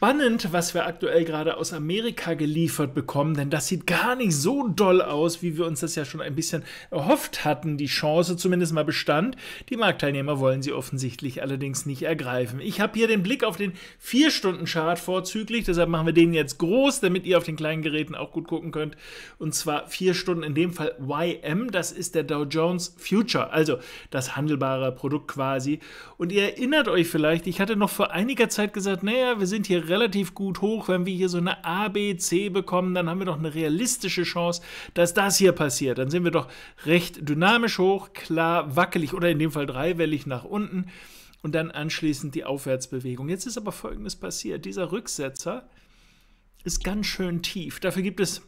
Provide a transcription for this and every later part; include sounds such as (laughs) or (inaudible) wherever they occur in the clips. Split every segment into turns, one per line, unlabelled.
spannend, was wir aktuell gerade aus Amerika geliefert bekommen, denn das sieht gar nicht so doll aus, wie wir uns das ja schon ein bisschen erhofft hatten. Die Chance zumindest mal bestand. Die Marktteilnehmer wollen sie offensichtlich allerdings nicht ergreifen. Ich habe hier den Blick auf den 4-Stunden-Chart vorzüglich, deshalb machen wir den jetzt groß, damit ihr auf den kleinen Geräten auch gut gucken könnt. Und zwar 4 Stunden, in dem Fall YM, das ist der Dow Jones Future, also das handelbare Produkt quasi. Und ihr erinnert euch vielleicht, ich hatte noch vor einiger Zeit gesagt, naja, wir sind hier relativ gut hoch. Wenn wir hier so eine ABC bekommen, dann haben wir doch eine realistische Chance, dass das hier passiert. Dann sind wir doch recht dynamisch hoch, klar wackelig oder in dem Fall dreiwellig nach unten und dann anschließend die Aufwärtsbewegung. Jetzt ist aber Folgendes passiert. Dieser Rücksetzer ist ganz schön tief. Dafür gibt es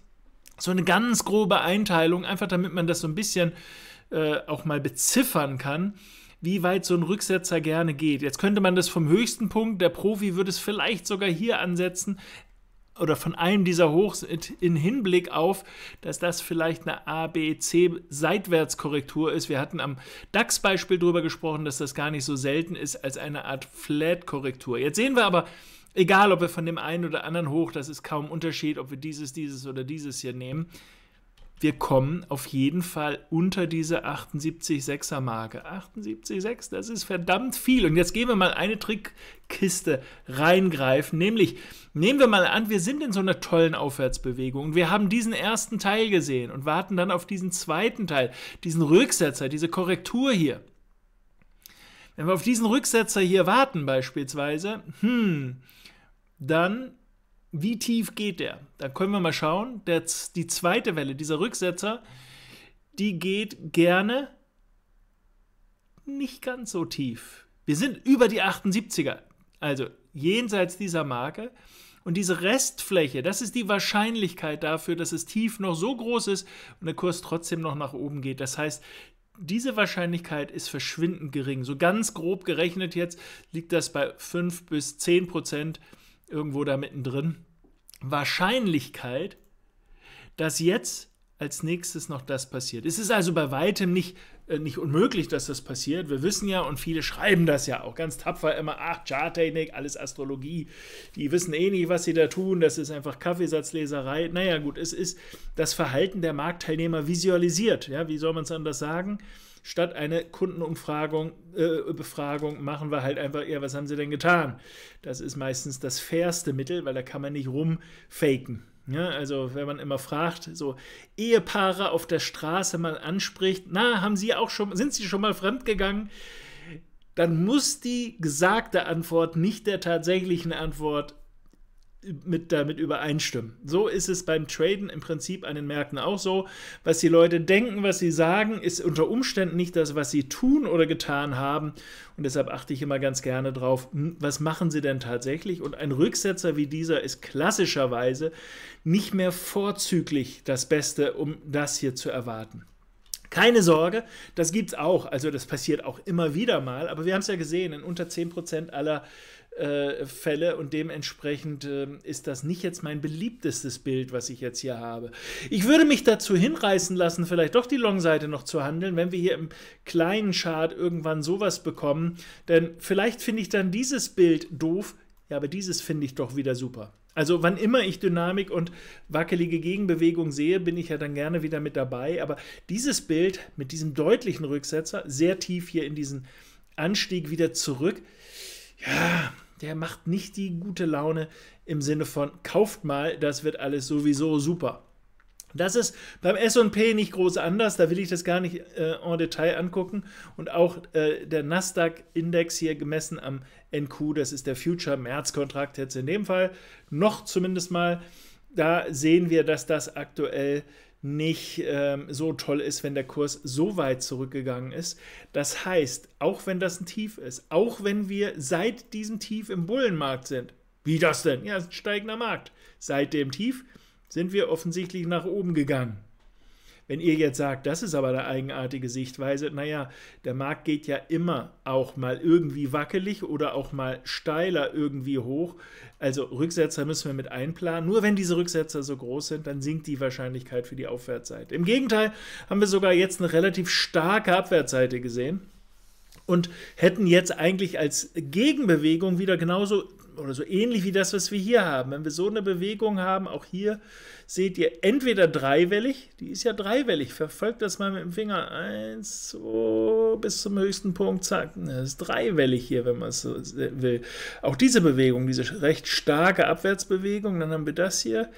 so eine ganz grobe Einteilung, einfach damit man das so ein bisschen äh, auch mal beziffern kann wie weit so ein Rücksetzer gerne geht. Jetzt könnte man das vom höchsten Punkt, der Profi würde es vielleicht sogar hier ansetzen, oder von einem dieser Hochs in Hinblick auf, dass das vielleicht eine ABC-Seitwärtskorrektur ist. Wir hatten am DAX-Beispiel drüber gesprochen, dass das gar nicht so selten ist als eine Art Flat-Korrektur. Jetzt sehen wir aber, egal ob wir von dem einen oder anderen Hoch, das ist kaum Unterschied, ob wir dieses, dieses oder dieses hier nehmen wir kommen auf jeden Fall unter diese 78,6er Marke. 78,6, das ist verdammt viel. Und jetzt gehen wir mal eine Trickkiste reingreifen, nämlich nehmen wir mal an, wir sind in so einer tollen Aufwärtsbewegung wir haben diesen ersten Teil gesehen und warten dann auf diesen zweiten Teil, diesen Rücksetzer, diese Korrektur hier. Wenn wir auf diesen Rücksetzer hier warten beispielsweise, hm, dann wie tief geht der? Da können wir mal schauen. Der, die zweite Welle, dieser Rücksetzer, die geht gerne nicht ganz so tief. Wir sind über die 78er, also jenseits dieser Marke. Und diese Restfläche, das ist die Wahrscheinlichkeit dafür, dass es tief noch so groß ist und der Kurs trotzdem noch nach oben geht. Das heißt, diese Wahrscheinlichkeit ist verschwindend gering. So ganz grob gerechnet jetzt liegt das bei 5 bis 10 Prozent irgendwo da mittendrin, Wahrscheinlichkeit, dass jetzt als nächstes noch das passiert. Es ist also bei weitem nicht, äh, nicht unmöglich, dass das passiert. Wir wissen ja und viele schreiben das ja auch ganz tapfer immer, ach, Charttechnik, alles Astrologie, die wissen eh nicht, was sie da tun, das ist einfach Kaffeesatzleserei. Naja gut, es ist das Verhalten der Marktteilnehmer visualisiert. Ja, wie soll man es anders sagen? statt eine Kundenumfragung, äh, Befragung machen wir halt einfach eher, was haben sie denn getan? Das ist meistens das fairste Mittel, weil da kann man nicht rumfaken. Ja, ne? also wenn man immer fragt, so Ehepaare auf der Straße mal anspricht, na, haben sie auch schon, sind sie schon mal fremdgegangen? Dann muss die gesagte Antwort nicht der tatsächlichen Antwort mit damit äh, übereinstimmen. So ist es beim Traden im Prinzip an den Märkten auch so. Was die Leute denken, was sie sagen, ist unter Umständen nicht das, was sie tun oder getan haben. Und deshalb achte ich immer ganz gerne drauf, hm, was machen sie denn tatsächlich? Und ein Rücksetzer wie dieser ist klassischerweise nicht mehr vorzüglich das Beste, um das hier zu erwarten. Keine Sorge, das gibt es auch. Also das passiert auch immer wieder mal. Aber wir haben es ja gesehen, in unter 10% aller äh, Fälle und dementsprechend äh, ist das nicht jetzt mein beliebtestes Bild, was ich jetzt hier habe. Ich würde mich dazu hinreißen lassen, vielleicht doch die Long-Seite noch zu handeln, wenn wir hier im kleinen Chart irgendwann sowas bekommen, denn vielleicht finde ich dann dieses Bild doof, ja, aber dieses finde ich doch wieder super. Also wann immer ich Dynamik und wackelige Gegenbewegung sehe, bin ich ja dann gerne wieder mit dabei. Aber dieses Bild mit diesem deutlichen Rücksetzer, sehr tief hier in diesen Anstieg wieder zurück, ja, der macht nicht die gute Laune im Sinne von, kauft mal, das wird alles sowieso super. Das ist beim SP nicht groß anders, da will ich das gar nicht äh, en Detail angucken. Und auch äh, der Nasdaq-Index hier gemessen am NQ, das ist der Future März-Kontrakt jetzt in dem Fall, noch zumindest mal, da sehen wir, dass das aktuell nicht ähm, so toll ist, wenn der Kurs so weit zurückgegangen ist. Das heißt, auch wenn das ein Tief ist, auch wenn wir seit diesem Tief im Bullenmarkt sind, wie das denn? Ja, ein steigender Markt. Seit dem Tief sind wir offensichtlich nach oben gegangen. Wenn ihr jetzt sagt, das ist aber eine eigenartige Sichtweise, naja, der Markt geht ja immer auch mal irgendwie wackelig oder auch mal steiler irgendwie hoch. Also Rücksetzer müssen wir mit einplanen. Nur wenn diese Rücksetzer so groß sind, dann sinkt die Wahrscheinlichkeit für die Aufwärtsseite. Im Gegenteil haben wir sogar jetzt eine relativ starke Abwärtsseite gesehen und hätten jetzt eigentlich als Gegenbewegung wieder genauso oder so ähnlich wie das, was wir hier haben. Wenn wir so eine Bewegung haben, auch hier seht ihr entweder dreiwellig, die ist ja dreiwellig, verfolgt das mal mit dem Finger, eins, zwei, bis zum höchsten Punkt, zack, das ist dreiwellig hier, wenn man es so will. Auch diese Bewegung, diese recht starke Abwärtsbewegung, dann haben wir das hier,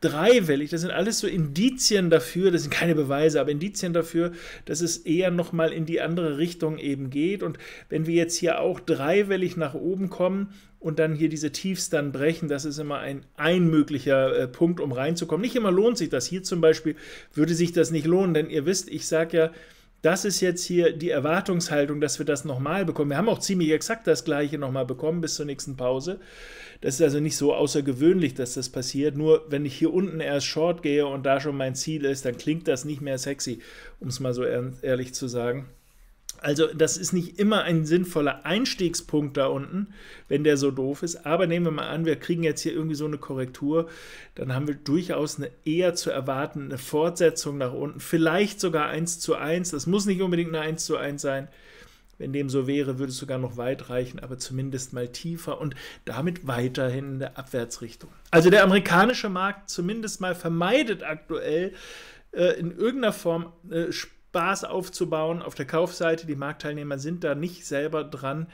dreiwellig, das sind alles so Indizien dafür, das sind keine Beweise, aber Indizien dafür, dass es eher nochmal in die andere Richtung eben geht. Und wenn wir jetzt hier auch dreiwellig nach oben kommen, und dann hier diese Tiefs dann brechen. Das ist immer ein, ein möglicher äh, Punkt, um reinzukommen. Nicht immer lohnt sich das. Hier zum Beispiel würde sich das nicht lohnen, denn ihr wisst, ich sage ja, das ist jetzt hier die Erwartungshaltung, dass wir das nochmal bekommen. Wir haben auch ziemlich exakt das gleiche nochmal bekommen bis zur nächsten Pause. Das ist also nicht so außergewöhnlich, dass das passiert. Nur wenn ich hier unten erst Short gehe und da schon mein Ziel ist, dann klingt das nicht mehr sexy, um es mal so ehrlich zu sagen. Also das ist nicht immer ein sinnvoller Einstiegspunkt da unten, wenn der so doof ist. Aber nehmen wir mal an, wir kriegen jetzt hier irgendwie so eine Korrektur, dann haben wir durchaus eine eher zu erwartende Fortsetzung nach unten. Vielleicht sogar 1 zu 1. Das muss nicht unbedingt eine 1 zu 1 sein. Wenn dem so wäre, würde es sogar noch weit reichen, aber zumindest mal tiefer und damit weiterhin in der Abwärtsrichtung. Also der amerikanische Markt zumindest mal vermeidet aktuell äh, in irgendeiner Form äh, Bars aufzubauen auf der Kaufseite. Die Marktteilnehmer sind da nicht selber dran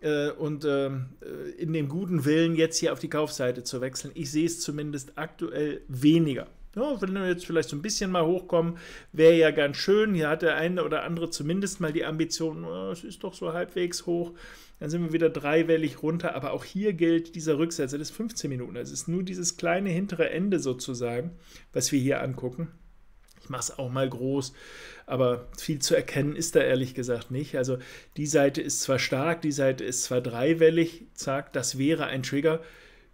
äh, und ähm, äh, in dem guten Willen jetzt hier auf die Kaufseite zu wechseln. Ich sehe es zumindest aktuell weniger. Ja, wenn wir jetzt vielleicht so ein bisschen mal hochkommen, wäre ja ganz schön. Hier hat der eine oder andere zumindest mal die Ambition, oh, es ist doch so halbwegs hoch. Dann sind wir wieder dreiwellig runter. Aber auch hier gilt dieser Rücksetzer des 15 Minuten. Also es ist nur dieses kleine hintere Ende sozusagen, was wir hier angucken. Ich mache es auch mal groß, aber viel zu erkennen ist da ehrlich gesagt nicht. Also die Seite ist zwar stark, die Seite ist zwar dreiwellig, zack, das wäre ein Trigger,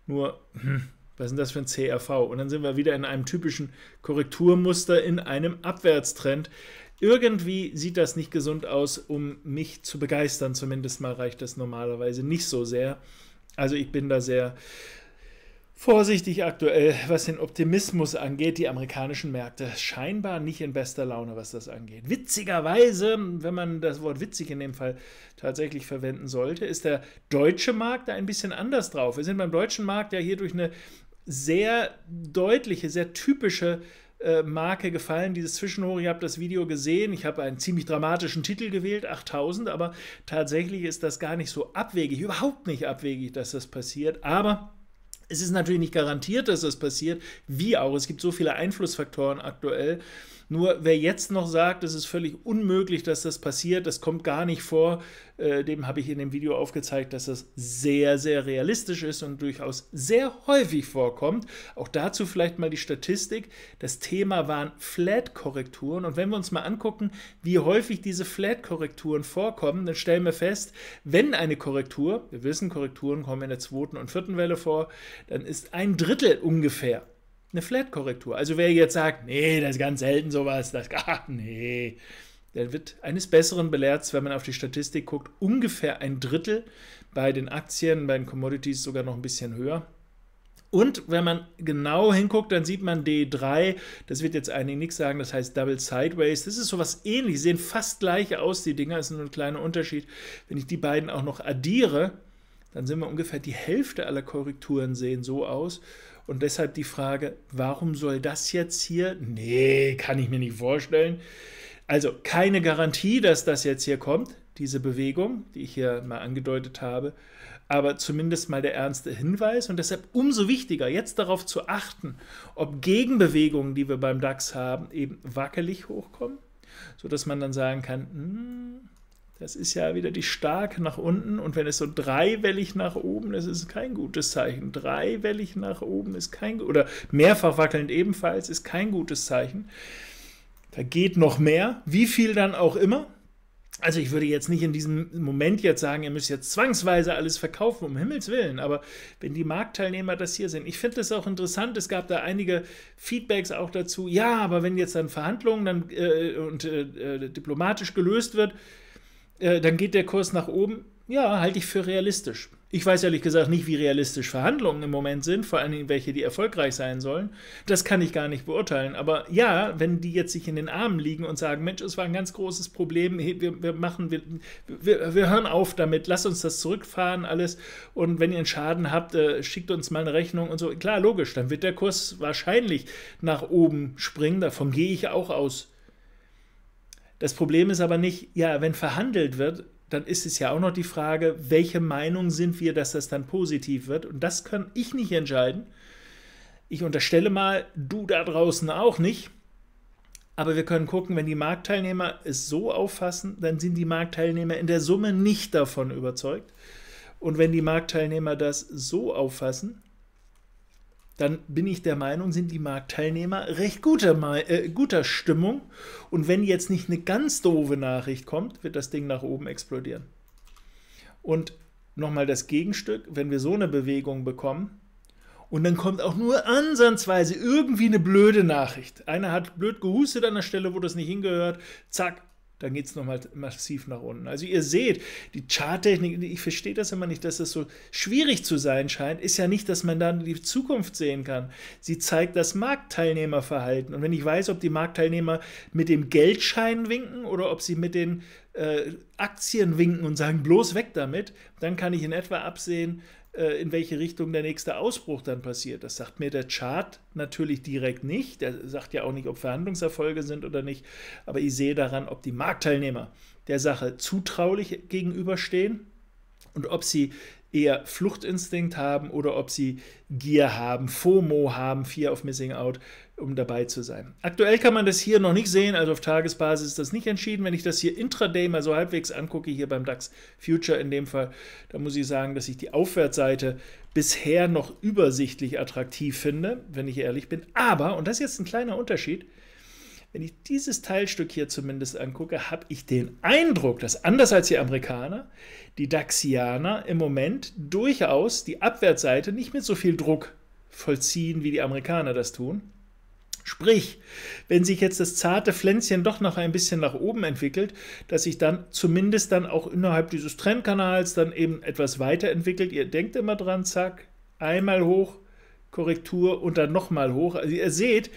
nur hm, was sind das für ein CRV? Und dann sind wir wieder in einem typischen Korrekturmuster, in einem Abwärtstrend. Irgendwie sieht das nicht gesund aus, um mich zu begeistern. Zumindest mal reicht das normalerweise nicht so sehr. Also ich bin da sehr Vorsichtig aktuell, was den Optimismus angeht, die amerikanischen Märkte scheinbar nicht in bester Laune, was das angeht. Witzigerweise, wenn man das Wort witzig in dem Fall tatsächlich verwenden sollte, ist der deutsche Markt da ein bisschen anders drauf. Wir sind beim deutschen Markt ja hier durch eine sehr deutliche, sehr typische äh, Marke gefallen, dieses Zwischenhoch. Ihr habt das Video gesehen. Ich habe einen ziemlich dramatischen Titel gewählt, 8000, aber tatsächlich ist das gar nicht so abwegig, überhaupt nicht abwegig, dass das passiert. Aber es ist natürlich nicht garantiert, dass das passiert, wie auch. Es gibt so viele Einflussfaktoren aktuell. Nur wer jetzt noch sagt, es ist völlig unmöglich, dass das passiert, das kommt gar nicht vor, äh, dem habe ich in dem Video aufgezeigt, dass das sehr, sehr realistisch ist und durchaus sehr häufig vorkommt. Auch dazu vielleicht mal die Statistik. Das Thema waren Flat-Korrekturen. Und wenn wir uns mal angucken, wie häufig diese Flat-Korrekturen vorkommen, dann stellen wir fest, wenn eine Korrektur, wir wissen, Korrekturen kommen in der zweiten und vierten Welle vor, dann ist ein Drittel ungefähr eine Flat-Korrektur. Also wer jetzt sagt, nee, das ist ganz selten sowas, das ah, (laughs) nee, der wird eines Besseren belehrt, wenn man auf die Statistik guckt, ungefähr ein Drittel, bei den Aktien, bei den Commodities sogar noch ein bisschen höher. Und wenn man genau hinguckt, dann sieht man D3, das wird jetzt einige nichts sagen, das heißt Double Sideways. Das ist sowas ähnlich, sehen fast gleich aus, die Dinger, ist nur ein kleiner Unterschied. Wenn ich die beiden auch noch addiere, dann sind wir ungefähr die Hälfte aller Korrekturen sehen so aus. Und deshalb die Frage, warum soll das jetzt hier? Nee, kann ich mir nicht vorstellen. Also keine Garantie, dass das jetzt hier kommt, diese Bewegung, die ich hier mal angedeutet habe, aber zumindest mal der ernste Hinweis und deshalb umso wichtiger, jetzt darauf zu achten, ob Gegenbewegungen, die wir beim DAX haben, eben wackelig hochkommen, sodass man dann sagen kann, hm, das ist ja wieder die stark nach unten und wenn es so dreiwellig nach oben ist, ist es kein gutes Zeichen. Dreiwellig nach oben ist kein oder mehrfach wackelnd ebenfalls ist kein gutes Zeichen. Da geht noch mehr, wie viel dann auch immer. Also ich würde jetzt nicht in diesem Moment jetzt sagen, ihr müsst jetzt zwangsweise alles verkaufen, um Himmels willen, aber wenn die Marktteilnehmer das hier sehen, ich finde das auch interessant, es gab da einige Feedbacks auch dazu, ja, aber wenn jetzt dann Verhandlungen dann, äh, und äh, äh diplomatisch gelöst wird, äh, dann geht der Kurs nach oben. Ja, halte ich für realistisch. Ich weiß ehrlich gesagt nicht, wie realistisch Verhandlungen im Moment sind, vor allen Dingen welche, die erfolgreich sein sollen. Das kann ich gar nicht beurteilen. Aber ja, wenn die jetzt sich in den Armen liegen und sagen, Mensch, es war ein ganz großes Problem, wir, wir machen, wir, wir, wir, hören auf damit, lass uns das zurückfahren, alles. Und wenn ihr einen Schaden habt, äh, schickt uns mal eine Rechnung und so. Klar, logisch, dann wird der Kurs wahrscheinlich nach oben springen. Davon gehe ich auch aus. Das Problem ist aber nicht, ja, wenn verhandelt wird, dann ist es ja auch noch die Frage, welche Meinung sind wir, dass das dann positiv wird? Und das kann ich nicht entscheiden. Ich unterstelle mal, du da draußen auch nicht. Aber wir können gucken, wenn die Marktteilnehmer es so auffassen, dann sind die Marktteilnehmer in der Summe nicht davon überzeugt. Und wenn die Marktteilnehmer das so auffassen, dann bin ich der Meinung, sind die Marktteilnehmer recht guter, äh, guter Stimmung. Und wenn jetzt nicht eine ganz doofe Nachricht kommt, wird das Ding nach oben explodieren. Und nochmal das Gegenstück, wenn wir so eine Bewegung bekommen und dann kommt auch nur ansatzweise irgendwie eine blöde Nachricht. Einer hat blöd gehustet an der Stelle, wo das nicht hingehört, zack, dann geht es nochmal massiv nach unten. Also ihr seht, die Charttechnik, ich verstehe das immer nicht, dass das so schwierig zu sein scheint, ist ja nicht, dass man dann die Zukunft sehen kann. Sie zeigt das Marktteilnehmerverhalten. Und wenn ich weiß, ob die Marktteilnehmer mit dem Geldschein winken oder ob sie mit den äh, Aktien winken und sagen, bloß weg damit, dann kann ich in etwa absehen, äh, in welche Richtung der nächste Ausbruch dann passiert. Das sagt mir der Chart natürlich direkt nicht. Der sagt ja auch nicht, ob Verhandlungserfolge sind oder nicht. Aber ich sehe daran, ob die Marktteilnehmer der Sache zutraulich gegenüberstehen und ob sie eher Fluchtinstinkt haben oder ob sie Gier haben, FOMO haben, Fear of Missing Out, um dabei zu sein. Aktuell kann man das hier noch nicht sehen, also auf Tagesbasis ist das nicht entschieden. Wenn ich das hier intraday mal so halbwegs angucke, hier beim DAX Future in dem Fall, da muss ich sagen, dass ich die Aufwärtsseite bisher noch übersichtlich attraktiv finde, wenn ich ehrlich bin. Aber, und das ist jetzt ein kleiner Unterschied, wenn ich dieses Teilstück hier zumindest angucke, habe ich den Eindruck, dass anders als die Amerikaner, die Daxianer im Moment durchaus die Abwärtsseite nicht mit so viel Druck vollziehen, wie die Amerikaner das tun. Sprich, wenn sich jetzt das zarte Pflänzchen doch noch ein bisschen nach oben entwickelt, dass sich dann zumindest dann auch innerhalb dieses Trendkanals dann eben etwas weiterentwickelt. Ihr denkt immer dran, zack, einmal hoch, Korrektur und dann nochmal hoch. Also ihr seht,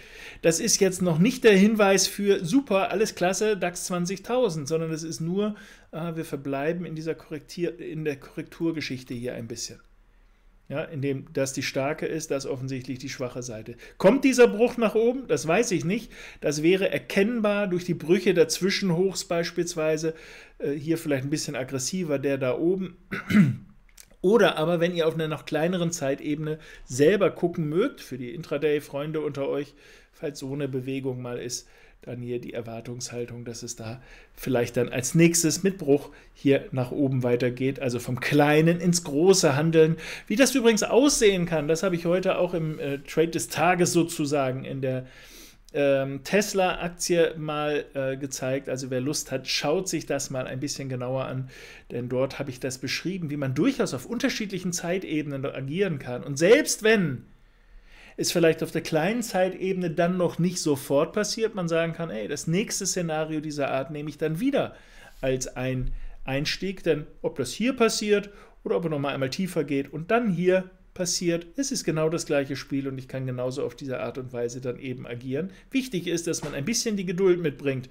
das ist jetzt noch nicht der Hinweis für super, alles klasse, DAX 20.000, sondern es ist nur, äh, wir verbleiben in dieser Korrektur, in der Korrekturgeschichte hier ein bisschen. Ja, indem das die starke ist, das offensichtlich die schwache Seite. Kommt dieser Bruch nach oben? Das weiß ich nicht. Das wäre erkennbar durch die Brüche dazwischen hochs beispielsweise. Äh, hier vielleicht ein bisschen aggressiver, der da oben. Oder aber, wenn ihr auf einer noch kleineren Zeitebene selber gucken mögt, für die Intraday-Freunde unter euch, falls so eine Bewegung mal ist, dann hier die Erwartungshaltung, dass es da vielleicht dann als nächstes mit Bruch hier nach oben weitergeht, also vom Kleinen ins Große handeln. Wie das übrigens aussehen kann, das habe ich heute auch im äh, Trade des Tages sozusagen in der ähm, Tesla-Aktie mal äh, gezeigt. Also wer Lust hat, schaut sich das mal ein bisschen genauer an, denn dort habe ich das beschrieben, wie man durchaus auf unterschiedlichen Zeitebenen agieren kann. Und selbst wenn es vielleicht auf der kleinen Zeitebene dann noch nicht sofort passiert, man sagen kann, ey, das nächste Szenario dieser Art nehme ich dann wieder als ein Einstieg, denn ob das hier passiert oder ob er nochmal einmal tiefer geht und dann hier passiert. Es ist genau das gleiche Spiel und ich kann genauso auf diese Art und Weise dann eben agieren. Wichtig ist, dass man ein bisschen die Geduld mitbringt,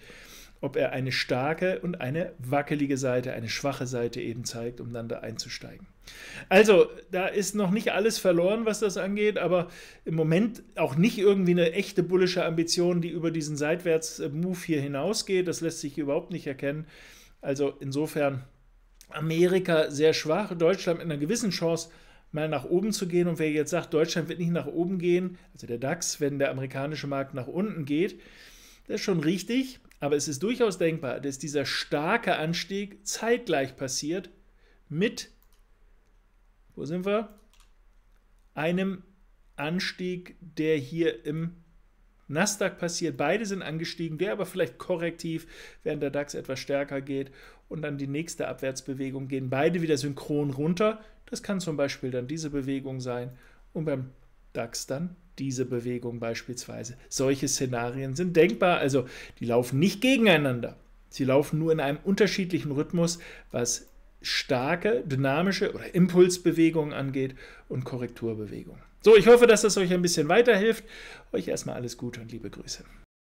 ob er eine starke und eine wackelige Seite, eine schwache Seite eben zeigt, um dann da einzusteigen. Also, da ist noch nicht alles verloren, was das angeht, aber im Moment auch nicht irgendwie eine echte bullische Ambition, die über diesen Seitwärts-Move hier hinausgeht. Das lässt sich überhaupt nicht erkennen. Also insofern Amerika sehr schwach, Deutschland mit einer gewissen Chance, mal nach oben zu gehen. Und wer jetzt sagt, Deutschland wird nicht nach oben gehen, also der DAX, wenn der amerikanische Markt nach unten geht, das ist schon richtig. Aber es ist durchaus denkbar, dass dieser starke Anstieg zeitgleich passiert mit, wo sind wir? Einem Anstieg, der hier im Nasdaq passiert, beide sind angestiegen, wäre aber vielleicht korrektiv, während der DAX etwas stärker geht und dann die nächste Abwärtsbewegung gehen beide wieder synchron runter. Das kann zum Beispiel dann diese Bewegung sein und beim DAX dann diese Bewegung beispielsweise. Solche Szenarien sind denkbar, also die laufen nicht gegeneinander. Sie laufen nur in einem unterschiedlichen Rhythmus, was starke, dynamische oder Impulsbewegungen angeht und Korrekturbewegungen. So, ich hoffe, dass das euch ein bisschen weiterhilft. Euch erstmal alles Gute und liebe Grüße.